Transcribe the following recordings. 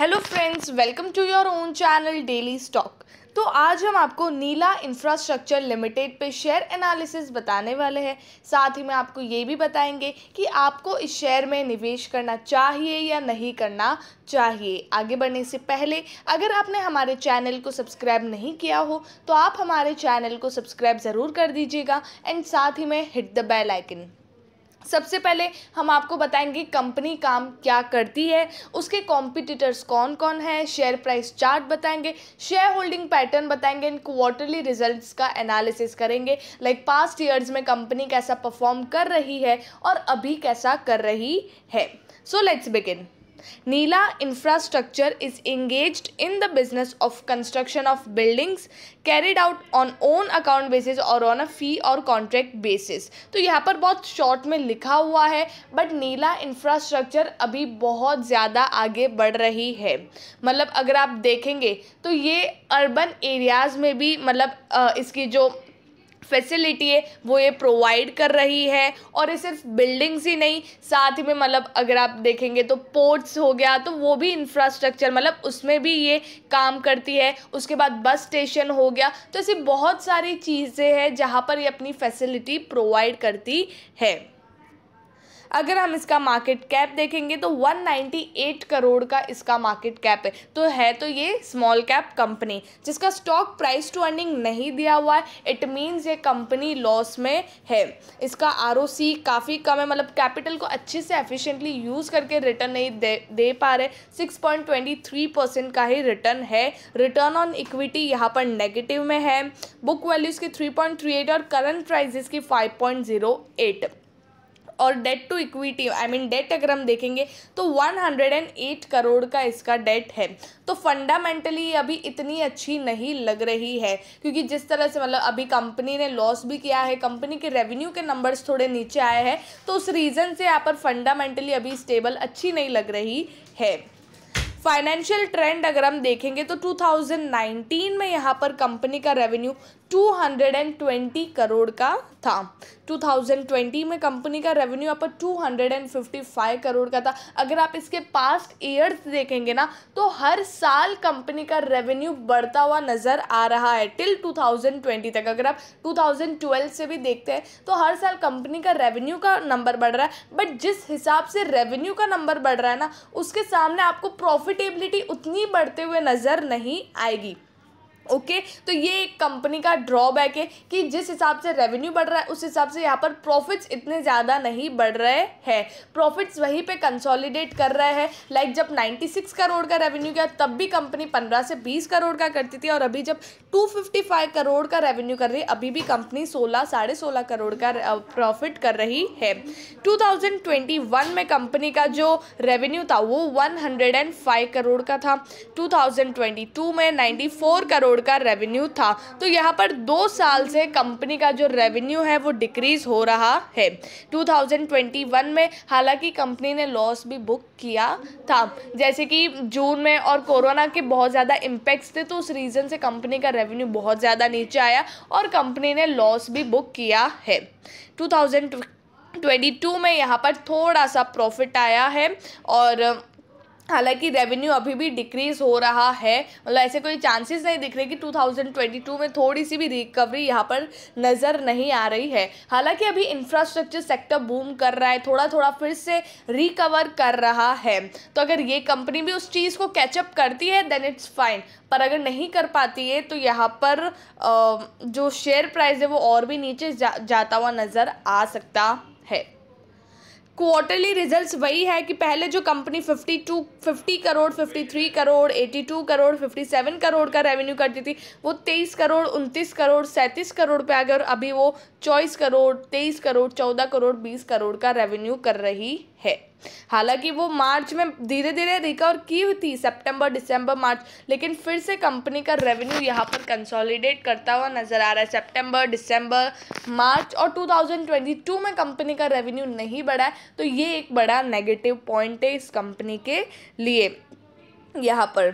Hello friends welcome to your own channel daily stock तो आज हम आपको नीला इंफ्रास्ट्रक्चर लिमिटेड पे शेयर एनालिसिस बताने वाले हैं साथ ही में आपको ये भी बताएंगे कि आपको इस शेयर में निवेश करना चाहिए या नहीं करना चाहिए आगे बढ़ने से पहले अगर आपने हमारे चैनल को सब्सक्राइब नहीं किया हो तो आप हमारे चैनल को सब्सक्राइब ज़रूर कर दीजिएगा एंड साथ ही में हिट द बेल आइकन सबसे पहले हम आपको बताएंगे कंपनी काम क्या करती है उसके कॉम्पिटिटर्स कौन कौन है शेयर प्राइस चार्ट बताएंगे शेयर होल्डिंग पैटर्न बताएंगे इन क्वार्टरली रिजल्ट्स का एनालिसिस करेंगे लाइक पास्ट ईयर्स में कंपनी कैसा परफॉर्म कर रही है और अभी कैसा कर रही है so let's begin Neela Infrastructure is engaged in the business of construction of buildings carried out on own account basis or on a fee or contract basis. तो यहाँ पर बहुत short में लिखा हुआ है but Neela Infrastructure अभी बहुत ज़्यादा आगे बढ़ रही है मतलब अगर आप देखेंगे तो ये urban areas में भी मतलब इसकी जो फैसिलिटी है वो ये प्रोवाइड कर रही है और ये सिर्फ बिल्डिंग्स ही नहीं साथ ही में मतलब अगर आप देखेंगे तो पोर्ट्स हो गया तो वो भी इंफ्रास्ट्रक्चर मतलब उसमें भी ये काम करती है उसके बाद बस स्टेशन हो गया तो ऐसी बहुत सारी चीज़ें हैं जहाँ पर ये अपनी फैसिलिटी प्रोवाइड करती है अगर हम इसका मार्केट कैप देखेंगे तो 198 करोड़ का इसका मार्केट कैप है तो है तो ये स्मॉल कैप कंपनी जिसका स्टॉक प्राइस टू अर्निंग नहीं दिया हुआ है इट मीन्स ये कंपनी लॉस में है इसका आर काफ़ी कम है मतलब कैपिटल को अच्छे से एफिशिएंटली यूज़ करके रिटर्न नहीं दे दे पा रहे 6.23 परसेंट का ही रिटर्न है रिटर्न ऑन इक्विटी यहाँ पर नेगेटिव में है बुक वैल्यूज़ की थ्री और करंट प्राइजेस की फाइव और debt to equity I mean debt अगर हम देखेंगे तो 108 करोड़ का इसका डेट है तो फंडामेंटली अभी इतनी अच्छी नहीं लग रही है क्योंकि जिस तरह से मतलब अभी कंपनी ने लॉस भी किया है कंपनी के रेवेन्यू के नंबर्स थोड़े नीचे आए हैं तो उस रीज़न से यहाँ पर फंडामेंटली अभी स्टेबल अच्छी नहीं लग रही है फाइनेंशियल ट्रेंड अगर हम देखेंगे तो 2019 में यहाँ पर कंपनी का रेवेन्यू 220 करोड़ का था 2020 में कंपनी का रेवेन्यू यहाँ पर 255 करोड़ का था अगर आप इसके पास्ट ईयर्स देखेंगे ना तो हर साल कंपनी का रेवेन्यू बढ़ता हुआ नज़र आ रहा है टिल 2020 तक अगर आप 2012 से भी देखते हैं तो हर साल कंपनी का रेवेन्यू का नंबर बढ़ रहा है बट जिस हिसाब से रेवेन्यू का नंबर बढ़ रहा है ना उसके सामने आपको प्रॉफिट प्रॉफिटेबिलिटी उतनी बढ़ते हुए नज़र नहीं आएगी ओके तो ये एक कंपनी का ड्रॉबैक है कि जिस हिसाब से रेवेन्यू बढ़ रहा है उस हिसाब से यहाँ पर प्रॉफिट्स इतने ज़्यादा नहीं बढ़ रहे हैं प्रॉफिट्स वहीं पे कंसोलिडेट कर रहे हैं लाइक जब 96 करोड़ का रेवेन्यू किया तब भी कंपनी 15 से 20 करोड़ का करती थी और अभी जब 255 करोड़ का रेवेन्यू कर रही है अभी भी कंपनी सोलह साढ़े सोलह करोड़ का प्रॉफिट कर रही है 2021 में कंपनी का जो रेवेन्यू था वो 105 करोड़ का था 2022 में 94 करोड़ करोड़ का रेवेन्यू था तो यहाँ पर दो साल से कंपनी का जो रेवेन्यू है वो डिक्रीज़ हो रहा है 2021 में हालांकि कंपनी ने लॉस भी बुक किया था जैसे कि जून में और कोरोना के बहुत ज़्यादा इम्पैक्ट्स थे तो उस रीज़न से कंपनी का रेवेन्यू बहुत ज़्यादा नीचे आया और कंपनी ने लॉस भी बुक किया है टू टू में यहाँ पर थोड़ा सा प्रॉफिट आया है और हालांकि रेवेन्यू अभी भी डिक्रीज़ हो रहा है मतलब ऐसे कोई चांसेस नहीं दिख रहे कि 2022 में थोड़ी सी भी रिकवरी यहाँ पर नज़र नहीं आ रही है हालांकि अभी इंफ्रास्ट्रक्चर सेक्टर बूम कर रहा है थोड़ा थोड़ा फिर से रिकवर कर रहा है तो अगर ये कंपनी भी उस चीज़ को कैचअप करती है देन इट्स फाइन पर अगर नहीं कर पाती है तो यहाँ पर जो शेयर प्राइस है वो और भी नीचे जा, जाता हुआ नज़र आ सकता है क्वार्टरली रिजल्ट्स वही है कि पहले जो कंपनी 52 50 करोड़ 53 करोड़ 82 करोड़ 57 करोड़ का रेवेन्यू करती थी वो 23 करोड़ 29 करोड़ 37 करोड़ पे आ गया और अभी वो चौबीस करोड़ 23 करोड़ 14 करोड़ 20 करोड़ का रेवेन्यू कर रही है हालांकि वो मार्च में धीरे धीरे रिकवर की हुई थी सितंबर दिसंबर मार्च लेकिन फिर से कंपनी का रेवेन्यू यहाँ पर कंसोलिडेट करता हुआ नज़र आ रहा है सितंबर दिसंबर मार्च और 2022 में कंपनी का रेवेन्यू नहीं बढ़ा है तो ये एक बड़ा नेगेटिव पॉइंट है इस कंपनी के लिए यहाँ पर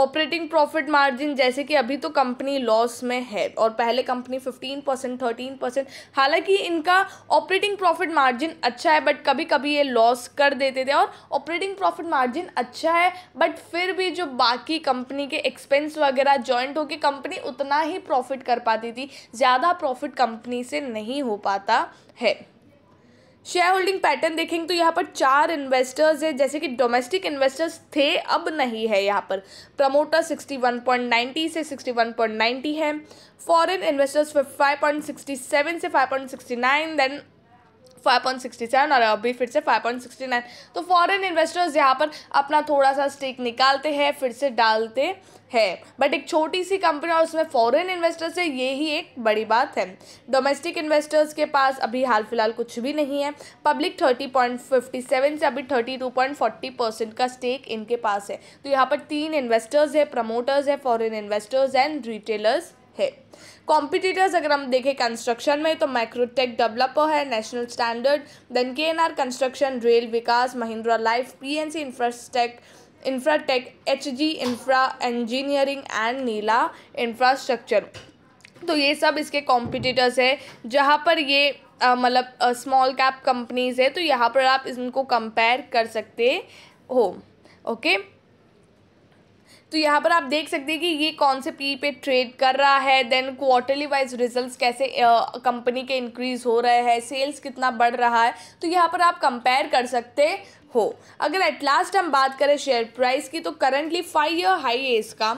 ऑपरेटिंग प्रॉफिट मार्जिन जैसे कि अभी तो कंपनी लॉस में है और पहले company fifteen percent thirteen percent हालांकि इनका ऑपरेटिंग प्रॉफिट मार्जिन अच्छा है बट कभी कभी ये लॉस कर देते थे और ऑपरेटिंग प्रॉफिट मार्जिन अच्छा है बट फिर भी जो बाकी कंपनी के एक्सपेंस वगैरह जॉइंट होकर कंपनी उतना ही प्रॉफिट कर पाती थी ज़्यादा प्रॉफिट कंपनी से नहीं हो पाता है शेयर होल्डिंग पैटर्न देखेंगे तो यहाँ पर चार इन्वेस्टर्स है जैसे कि डोमेस्टिक इन्वेस्टर्स थे अब नहीं है यहाँ पर प्रमोटर 61.90 से 61.90 है फॉरेन इन्वेस्टर्स 5.67 से 5.69 देन 5.67 और अभी फिर से 5.69 तो फॉरेन इन्वेस्टर्स यहाँ पर अपना थोड़ा सा स्टेक निकालते हैं फिर से डालते है बट एक छोटी सी कंपनी और उसमें फॉरेन इन्वेस्टर्स है ये ही एक बड़ी बात है डोमेस्टिक इन्वेस्टर्स के पास अभी हाल फिलहाल कुछ भी नहीं है public thirty point fifty seven से अभी thirty two point forty percent का स्टेक इनके पास है तो यहाँ पर तीन इन्वेस्टर्स है प्रमोटर्स है फॉरेन इन्वेस्टर्स एंड रिटेलर्स है कॉम्पिटिटर्स अगर हम देखें कंस्ट्रक्शन में तो माइक्रोटेक डेवलपर है national standard then K N R construction rail Vikas Mahindra life P N C infrastech infratech H G infra engineering and Neela infrastructure तो ये सब इसके कॉम्पिटिटर्स है जहाँ पर ये मतलब स्मॉल कैप कंपनीज है तो यहाँ पर आप इनको कंपेयर कर सकते हो ओके okay? तो यहाँ पर आप देख सकते हैं कि ये कौन से पी पे ट्रेड कर रहा है देन क्वार्टरली वाइज रिजल्ट्स कैसे कंपनी के इंक्रीज़ हो रहे हैं सेल्स कितना बढ़ रहा है तो यहाँ पर आप कंपेयर कर सकते हो अगर एट लास्ट हम बात करें शेयर प्राइस की तो करंटली फाइव ईयर हाई है इसका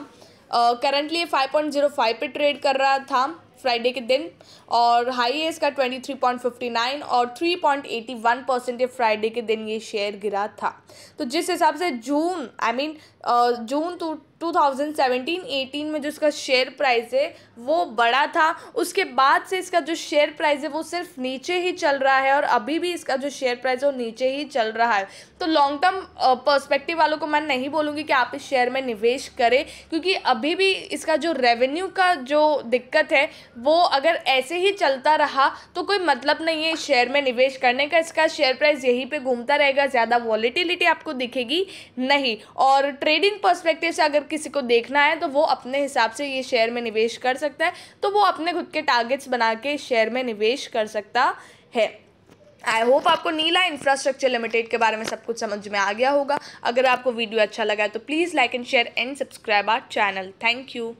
currently five point zero five पर ट्रेड कर रहा था फ्राइडे के दिन और हाई है इसका 23.59 और 3.81 परसेंट ये फ्राइडे के दिन ये शेयर गिरा था तो जिस हिसाब से जून आई मीन जून टू 2017-18 में जो इसका शेयर प्राइस है वो बड़ा था उसके बाद से इसका जो शेयर प्राइस है वो सिर्फ नीचे ही चल रहा है और अभी भी इसका जो शेयर प्राइस है वो नीचे ही चल रहा है तो लॉन्ग टर्म पर्सपेक्टिव वालों को मैं नहीं बोलूँगी कि आप इस शेयर में निवेश करें क्योंकि अभी भी इसका जो रेवेन्यू का जो दिक्कत है वो अगर ऐसे ही चलता रहा तो कोई मतलब नहीं है शेयर में निवेश करने का इसका शेयर प्राइस यहीं पर घूमता रहेगा ज़्यादा वॉलीटिलिटी आपको दिखेगी नहीं और ट्रेडिंग पर्सपेक्टिव से अगर किसी को देखना है तो वो अपने हिसाब से ये शेयर में निवेश कर सकता है तो वो अपने खुद के टारगेट्स बना के शेयर में निवेश कर सकता है आई होप आपको नीला इंफ्रास्ट्रक्चर लिमिटेड के बारे में सब कुछ समझ में आ गया होगा अगर आपको वीडियो अच्छा लगा तो please like and share and subscribe our channel thank you